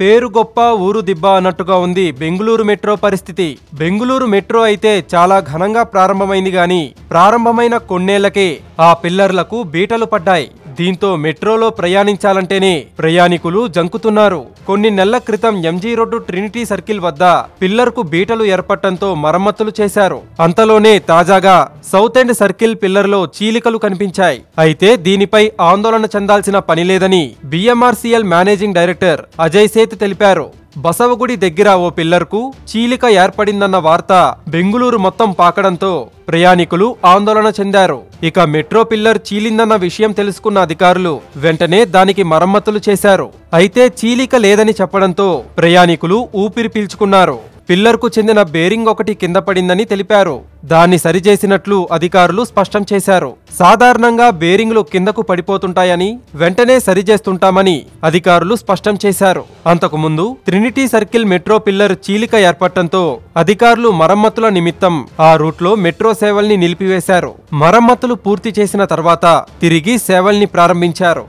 పేరు గొప్ప ఊరు దిబ్బ అన్నట్టుగా ఉంది బెంగుళూరు మెట్రో పరిస్థితి బెంగుళూరు మెట్రో అయితే చాలా ఘనంగా ప్రారంభమైంది గాని ప్రారంభమైన కొన్నేళ్లకే ఆ పిల్లర్లకు బీటలు పడ్డాయి దీంతో మెట్రోలో ప్రయాణించాలంటేనే ప్రయాణికులు జంకుతున్నారు కొన్ని నెలల క్రితం ఎంజీ రోడ్డు ట్రినిటీ సర్కిల్ వద్ద పిల్లర్కు బీటలు ఏర్పడటంతో మరమ్మతులు చేశారు అంతలోనే తాజాగా సౌత్ అండ్ సర్కిల్ పిల్లర్లో చీలికలు కనిపించాయి అయితే దీనిపై ఆందోళన చెందాల్సిన పనిలేదని BMRCL managing director Ajay Seth తెలిపారు బసవగుడి దగ్గర ఓ పిల్లర్కు చీలిక ఏర్పడిందన్న వార్త బెంగుళూరు మొత్తం పాకడంతో ప్రయాణికులు ఆందోళన చెందారు ఇక మెట్రో పిల్లర్ చీలిందన్న విషయం తెలుసుకున్న అధికారులు వెంటనే దానికి మరమ్మతులు చేశారు అయితే చీలిక లేదని చెప్పడంతో ప్రయాణికులు ఊపిరి పీల్చుకున్నారు పిల్లర్కు చెందిన బేరింగ్ ఒకటి కింద పడిందని తెలిపారు దాన్ని సరిచేసినట్లు అధికారులు స్పష్టం చేశారు సాధారణంగా బేరింగ్లు కిందకు పడిపోతుంటాయని వెంటనే సరిచేస్తుంటామని అధికారులు స్పష్టం చేశారు అంతకుముందు ట్రినిటీ సర్కిల్ మెట్రో పిల్లర్ చీలిక ఏర్పడటంతో అధికారులు మరమ్మతుల నిమిత్తం ఆ రూట్లో మెట్రో సేవల్ని నిలిపివేశారు మరమ్మతులు పూర్తి చేసిన తర్వాత తిరిగి సేవల్ని ప్రారంభించారు